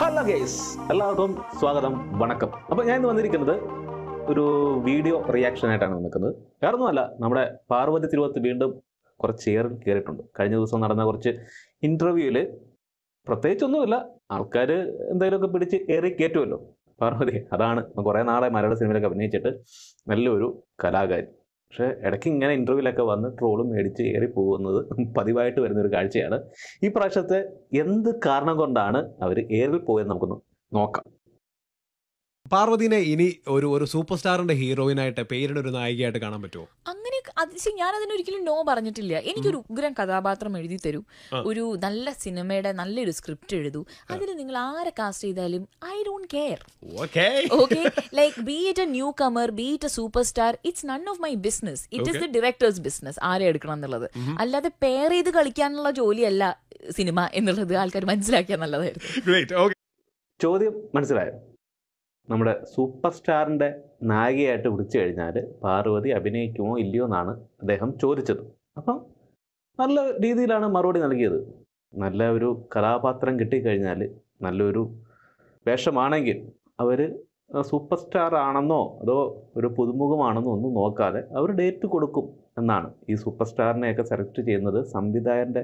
hello guys എല്ലാവർക്കും സ്വാഗതം വണക്കം അപ്പോൾ ഞാൻ ഇന്ന് വന്നിരിക്കുന്നത് ഒരു വീഡിയോ റിയാക്ഷൻ ആയിട്ടാണ് നിൽക്കുന്നത് വേറൊന്നുമല്ല നമ്മുടെ പാർവതി തിരുവത്ത് വീണ്ടും കുറച്ച് ഏറിൽ കയറിയിട്ടുണ്ട് കഴിഞ്ഞ ദിവസം നടന്ന കുറച്ച് ഇൻ്റർവ്യൂവിൽ പ്രത്യേകിച്ചൊന്നുമില്ല ആൾക്കാർ എന്തെങ്കിലുമൊക്കെ പിടിച്ച് ഏറി കയറ്റുമല്ലോ പാർവതി അതാണ് കുറേ നാളെ മലയാള സിനിമയിലൊക്കെ അഭിനയിച്ചിട്ട് നല്ലൊരു കലാകാരി പക്ഷേ ഇടയ്ക്ക് ഇങ്ങനെ ഇൻ്റർവ്യൂലൊക്കെ വന്ന് ട്രോള് മേടിച്ച് കയറി പോകുന്നത് പതിവായിട്ട് വരുന്നൊരു കാഴ്ചയാണ് ഈ പ്രാവശ്യത്തെ എന്ത് കാരണം കൊണ്ടാണ് അവർ എയറിൽ പോയെന്ന് നമുക്കൊന്ന് നോക്കാം പാർവതിനെ ഇനി ഒരു ഒരു സൂപ്പർ സ്റ്റാറിന്റെ ഹീറോയിനായിട്ട് പേരിടൊരു നായികയായിട്ട് കാണാൻ പറ്റുമോ അത് പക്ഷെ ഞാൻ അതിനൊരിക്കലും നോ പറഞ്ഞിട്ടില്ല എനിക്കൊരു ഉഗ്രം കഥാപാത്രം എഴുതി തരൂ ഒരു നല്ല സിനിമയുടെ നല്ലൊരു സ്ക്രിപ്റ്റ് എഴുതൂ അതിൽ നിങ്ങൾ ആരെ കാസ്റ്റ് ചെയ്താലും I don't care okay like be it a new comer be it a super star it's none of my business it is the directors business ആരെ എടുക്കണം എന്നുള്ളത് അല്ലാതെ പെയർ ചെയ്ത് കളിക്കാനുള്ള ജോലിയല്ല സിനിമ എന്നുള്ളത് ആൾക്കാർ മനസ്സിലാക്കിയാൽ നല്ലതായിരുന്നു ചോദ്യം മനസ്സിലായോ നമ്മുടെ സൂപ്പർ സ്റ്റാറിൻ്റെ നായികയായിട്ട് വിളിച്ചു കഴിഞ്ഞാൽ പാർവതി അഭിനയിക്കുമോ ഇല്ലയോ എന്നാണ് അദ്ദേഹം ചോദിച്ചത് അപ്പം നല്ല രീതിയിലാണ് മറുപടി നൽകിയത് നല്ല ഒരു കഥാപാത്രം കിട്ടിക്കഴിഞ്ഞാൽ നല്ലൊരു വേഷമാണെങ്കിൽ അവർ സൂപ്പർ സ്റ്റാർ ആണെന്നോ അതോ ഒരു പുതുമുഖമാണെന്നോ ഒന്നും നോക്കാതെ അവർ ഡേറ്റ് കൊടുക്കും എന്നാണ് ഈ സൂപ്പർ സ്റ്റാറിനെയൊക്കെ സെലക്ട് ചെയ്യുന്നത് സംവിധായകൻ്റെ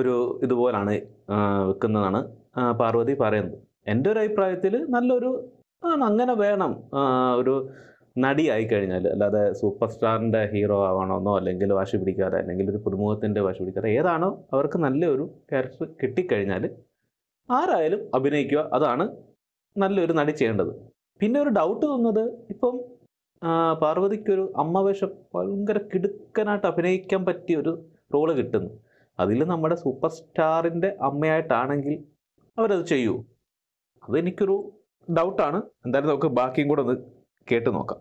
ഒരു ഇതുപോലാണ് വെക്കുന്നതാണ് പാർവതി പറയുന്നത് എൻ്റെ ഒരു അഭിപ്രായത്തിൽ നല്ലൊരു അങ്ങനെ വേണം ഒരു നടി ആയിക്കഴിഞ്ഞാൽ അല്ലാതെ സൂപ്പർ സ്റ്റാറിൻ്റെ ഹീറോ ആവണമെന്നോ അല്ലെങ്കിൽ വാശി പിടിക്കാതെ അല്ലെങ്കിൽ ഒരു പുതുമുഖത്തിൻ്റെ വാശി പിടിക്കാതെ ഏതാണോ അവർക്ക് നല്ലൊരു ക്യാരക്ടർ കിട്ടിക്കഴിഞ്ഞാൽ ആരായാലും അഭിനയിക്കുക അതാണ് നല്ലൊരു നടി ചെയ്യേണ്ടത് പിന്നെ ഒരു ഡൗട്ട് തോന്നുന്നത് ഇപ്പം പാർവതിക്കൊരു അമ്മവേഷം ഭയങ്കര കിടുക്കനായിട്ട് അഭിനയിക്കാൻ പറ്റിയ ഒരു റോള് കിട്ടുന്നു അതിൽ നമ്മുടെ സൂപ്പർ സ്റ്റാറിൻ്റെ അമ്മയായിട്ടാണെങ്കിൽ അവരത് ചെയ്യൂ അതെനിക്കൊരു ഡൗട്ടാണ് എന്തായാലും നമുക്ക് ബാക്കിയും കൂടെ ഒന്ന് കേട്ട് നോക്കാം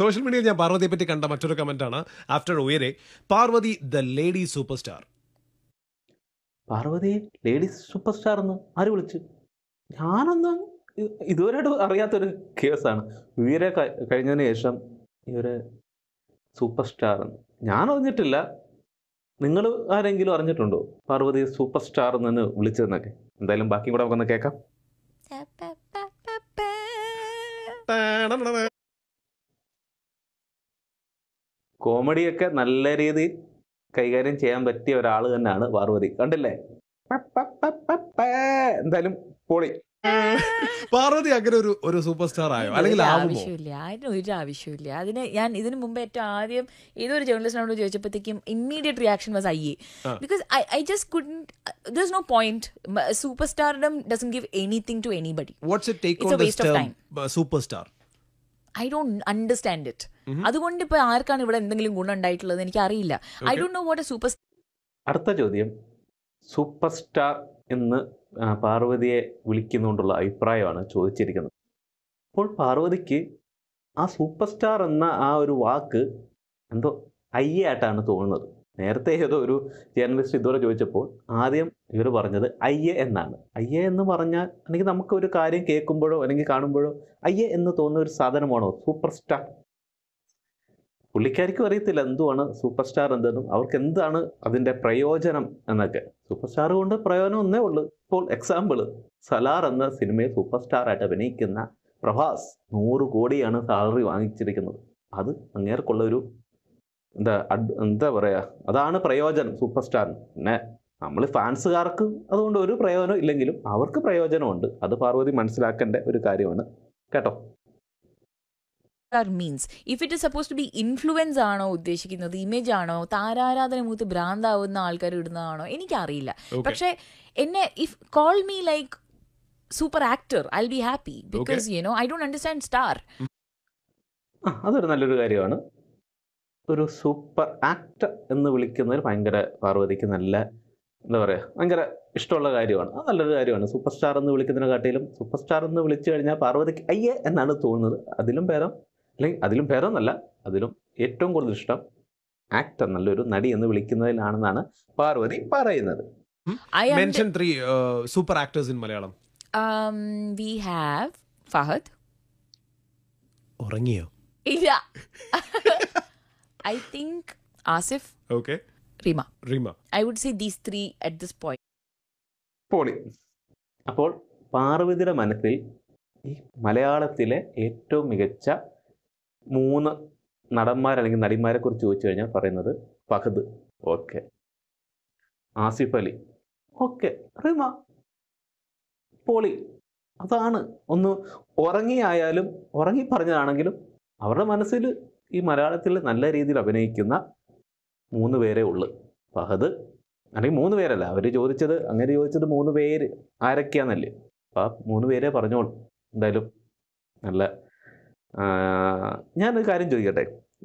സോഷ്യൽ മീഡിയയിൽ ഞാൻ പാർവതിയെ പറ്റി കണ്ട മറ്റൊരു കമന്റ് ആണ് after Uyare Parvathy the lady super star Parvathy lady super star എന്ന് ആര് വിളിച്ചു ഞാനൊന്ന് ഇതുവരെയായിട്ട് അറിയാത്തൊരു കേസാണ് ഉയരെ കഴിഞ്ഞതിന് ശേഷം ഇവരെ സൂപ്പർ സ്റ്റാർ എന്ന് ഞാൻ അറിഞ്ഞിട്ടില്ല നിങ്ങൾ ആരെങ്കിലും അറിഞ്ഞിട്ടുണ്ടോ പാർവതി സൂപ്പർ സ്റ്റാർ എന്ന് വിളിച്ചതെന്നൊക്കെ എന്തായാലും ബാക്കി കൂടെ നമുക്കൊന്ന് കേൾക്കാം കോമഡിയൊക്കെ നല്ല രീതിയിൽ കൈകാര്യം ചെയ്യാൻ പറ്റിയ ഒരാൾ തന്നെയാണ് പാർവതി കണ്ടില്ലേ എന്തായാലും പൊളി പാർവതി അങ്ങനെ ഒരു ഒരു സൂപ്പർ സ്റ്റാർ ആയോ അല്ലെങ്കിൽ ആവശ്യമില്ല അതിന് ഒരു ആവശ്യമില്ല അതിന് ഞാൻ ഇതിന് മുമ്പ് ഏറ്റവും ആദ്യം ഏതൊരു ജേർണലിസ്റ്റിനോട് ചോദിച്ചപ്പോഴത്തേക്കും immediate reaction was I a because I I just could thus no point super stardom doesn't give anything to anybody super star I don't understand it അതുകൊണ്ട് ഇപ്പൊ ആർക്കാണ് ഇവിടെ എന്തെങ്കിലും ഗുണം ഉണ്ടായിട്ടുള്ളത് എനിക്ക് അറിയില്ല I don't know what a super അടുത്ത ചോദ്യം സൂപ്പർ സ്റ്റാർ എന്ന് പാർവതിയെ വിളിക്കുന്നുകൊണ്ടുള്ള അഭിപ്രായമാണ് ചോദിച്ചിരിക്കുന്നത് അപ്പോൾ പാർവതിക്ക് ആ സൂപ്പർ സ്റ്റാർ എന്ന ആ ഒരു വാക്ക് എന്തോ അയ്യായിട്ടാണ് തോന്നുന്നത് നേരത്തെ ഏതോ ഒരു ജേർണലിസ്റ്റ് ഇതുവരെ ചോദിച്ചപ്പോൾ ആദ്യം ഇവർ പറഞ്ഞത് അയ്യ എന്നാണ് അയ്യ എന്ന് പറഞ്ഞാൽ അല്ലെങ്കിൽ നമുക്ക് ഒരു കാര്യം കേൾക്കുമ്പോഴോ അല്ലെങ്കിൽ കാണുമ്പോഴോ അയ്യ എന്ന് തോന്നുന്ന ഒരു സാധനമാണോ സൂപ്പർ സ്റ്റാർ പുള്ളിക്കാരിക്കും അറിയത്തില്ല എന്തുമാണ് സൂപ്പർ സ്റ്റാർ എന്തെന്നും അവർക്ക് എന്താണ് അതിൻ്റെ പ്രയോജനം എന്നൊക്കെ സൂപ്പർ സ്റ്റാർ കൊണ്ട് പ്രയോജനം ഒന്നേ ഉള്ളൂ ഇപ്പോൾ എക്സാമ്പിൾ സലാർ എന്ന സിനിമയിൽ സൂപ്പർ സ്റ്റാർ ആയിട്ട് അഭിനയിക്കുന്ന പ്രഭാസ് നൂറ് കോടിയാണ് സാലറി വാങ്ങിച്ചിരിക്കുന്നത് അത് അങ്ങേർക്കുള്ള ഒരു എന്താ എന്താ പറയുക അതാണ് പ്രയോജനം സൂപ്പർ സ്റ്റാർ പിന്നെ നമ്മൾ ഫാൻസുകാർക്ക് അതുകൊണ്ട് ഒരു പ്രയോജനം ഇല്ലെങ്കിലും അവർക്ക് പ്രയോജനമുണ്ട് അത് പാർവതി മനസ്സിലാക്കേണ്ട ഒരു കാര്യമാണ് കേട്ടോ are means if it is suppose to be influence ആണോ ഉദ്ദേശിക്കുന്നത് ഇമേജ് ആണോ താരാരാധന മൂത്ത് ഭ്രാന്താവുന്ന ആൾക്കാർ ഇടുന്നതാണോ എനിക്കറിയില്ല പക്ഷേ എന്നെ if call me like super actor I be happy because you know I do understand star അതൊരു നല്ലൊരു കാര്യമാണ് ഒരു സൂപ്പർ ആക്ടർ എന്ന് വിളിക്കുന്നതിൽ ഭയങ്കര പാർവതിക്ക് നല്ല എന്താ പറയുക ഭയങ്കര ഇഷ്ടമുള്ള കാര്യമാണ് അത് നല്ലൊരു കാര്യമാണ് സൂപ്പർ സ്റ്റാർ എന്ന് വിളിക്കുന്നതിനെക്കാട്ടിലും സൂപ്പർ സ്റ്റാർ എന്ന് വിളിച്ചു കഴിഞ്ഞാൽ പാർവതിക്ക് അയ്യേ എന്നാണ് തോന്നുന്നത് അതിലും ഭേദം അല്ലെങ്കിൽ അതിലും ഭേദമെന്നല്ല അതിലും ഏറ്റവും കൂടുതൽ ഇഷ്ടം ആക്ടർ നല്ലൊരു നടി എന്ന് വിളിക്കുന്നതിലാണെന്നാണ് പാർവതി പറയുന്നത് mention three super actors in Malayalam we have Fahadh ഉറങ്ങിയോ ഇല്ല I think Asif okay Rima Rima I would say these three at this point Pauly അപ്പോൾ പാർവതിയുടെ മനസ്സിൽ ഈ മലയാളത്തിലെ ഏറ്റവും മികച്ച മൂന്ന് അല്ലെങ്കിൽ നടിമാരെ കുറിച്ച് ചോദിച്ചു കഴിഞ്ഞാൽ പറയുന്നത് ഫഹദ് ഓക്കെ ആസിഫ് അലി ഓക്കെ റിമ പോളി അതാണ് ഒന്ന് ഉറങ്ങിയായാലും ഉറങ്ങി പറഞ്ഞതാണെങ്കിലും അവരുടെ മനസ്സിൽ ഈ മലയാളത്തിൽ നല്ല രീതിയിൽ അഭിനയിക്കുന്ന മൂന്ന് പേരെ ഉള്ളു ഫഹദ് അല്ലെങ്കിൽ മൂന്ന് പേരല്ല അവർ ചോദിച്ചത് അങ്ങനെ ചോദിച്ചത് മൂന്ന് പേര് ആരൊക്കെയാണെന്നല്ലേ അപ്പം മൂന്ന് പേരെ പറഞ്ഞോളൂ എന്തായാലും നല്ല ഞാനൊരു കാര്യം ചോദിക്കട്ടെ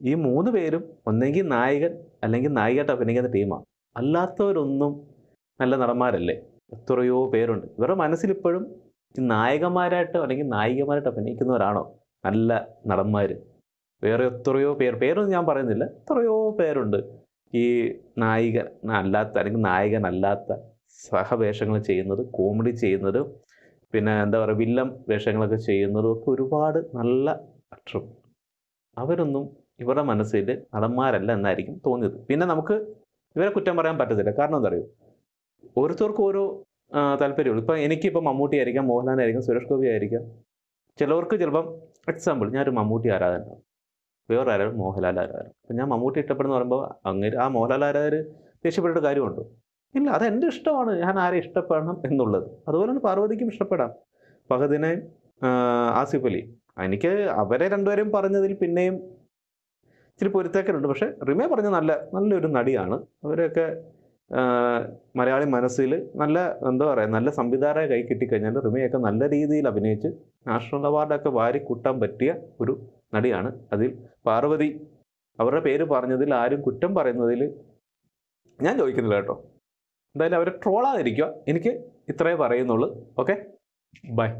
ഈ മൂന്ന് പേരും ഒന്നെങ്കിൽ നായകൻ അല്ലെങ്കിൽ നായികട്ട് അഭിനയിക്കുന്ന ടീമാണ് അല്ലാത്തവരൊന്നും നല്ല നടന്മാരല്ലേ എത്രയോ പേരുണ്ട് ഇവരുടെ മനസ്സിലിപ്പോഴും നായകന്മാരായിട്ടോ അല്ലെങ്കിൽ നായികമാരായിട്ട് അഭിനയിക്കുന്നവരാണോ നല്ല നടന്മാർ വേറെ എത്രയോ പേർ പേരൊന്നും ഞാൻ പറയുന്നില്ല എത്രയോ പേരുണ്ട് ഈ നായിക അല്ലാത്ത അല്ലെങ്കിൽ നായകൻ അല്ലാത്ത സഹവേഷങ്ങൾ ചെയ്യുന്നത് കോമഡി ചെയ്യുന്നത് പിന്നെ എന്താ പറയുക വില്ലം വേഷങ്ങളൊക്കെ ചെയ്യുന്നതും ഒക്കെ ഒരുപാട് നല്ല ട്രൂ അവരൊന്നും ഇവരുടെ മനസ്സിൽ നടന്മാരല്ല എന്നായിരിക്കും തോന്നിയത് പിന്നെ നമുക്ക് ഇവരെ കുറ്റം പറയാൻ പറ്റത്തില്ല കാരണം എന്താ പറയുക ഓരോരുത്തർക്കും ഓരോ താല്പര്യമുള്ളൂ ഇപ്പം എനിക്കിപ്പോൾ മമ്മൂട്ടി ആയിരിക്കാം മോഹൻലാലായിരിക്കാം സുരേഷ് ഗോപി ആയിരിക്കാം ചിലവർക്ക് ചിലപ്പം എക്സാമ്പിൾ ഞാനൊരു മമ്മൂട്ടി ആരാധന വേറെ ആരാണ് മോഹൻലാൽ ആരാധന അപ്പം ഞാൻ മമ്മൂട്ടി ഇഷ്ടപ്പെടുന്ന പറയുമ്പോൾ അങ്ങനെ ആ മോഹൻലാൽ ആരാധകർ ദേഷ്യപ്പെട്ടിട്ട് കാര്യമുണ്ടോ ഇല്ല അത് എൻ്റെ ഇഷ്ടമാണ് ഞാൻ ആരെ ഇഷ്ടപ്പെടണം എന്നുള്ളത് അതുപോലെ തന്നെ പാർവതിക്കും ഇഷ്ടപ്പെടാം ഫഹദിനെ ആസിഫ് അലി എനിക്ക് അവരെ രണ്ടുപേരും പറഞ്ഞതിൽ പിന്നെയും ഇച്ചിരി പൊരുത്തേക്കലുണ്ട് പക്ഷെ റിമേ പറഞ്ഞ നല്ല നല്ലൊരു നടിയാണ് അവരെയൊക്കെ മലയാളി മനസ്സിൽ നല്ല എന്താ പറയുക നല്ല സംവിധായക കൈ കിട്ടിക്കഴിഞ്ഞാൽ റിമയൊക്കെ നല്ല രീതിയിൽ അഭിനയിച്ച് നാഷണൽ അവാർഡൊക്കെ വാരി കൂട്ടാൻ പറ്റിയ ഒരു നടിയാണ് അതിൽ പാർവതി അവരുടെ പേര് പറഞ്ഞതിൽ ആരും കുറ്റം പറയുന്നതിൽ ഞാൻ ചോദിക്കുന്നില്ല കേട്ടോ എന്തായാലും അവരെ ട്രോളാതിരിക്കുക എനിക്ക് ഇത്രയേ പറയുന്നുള്ളൂ ഓക്കെ ബൈ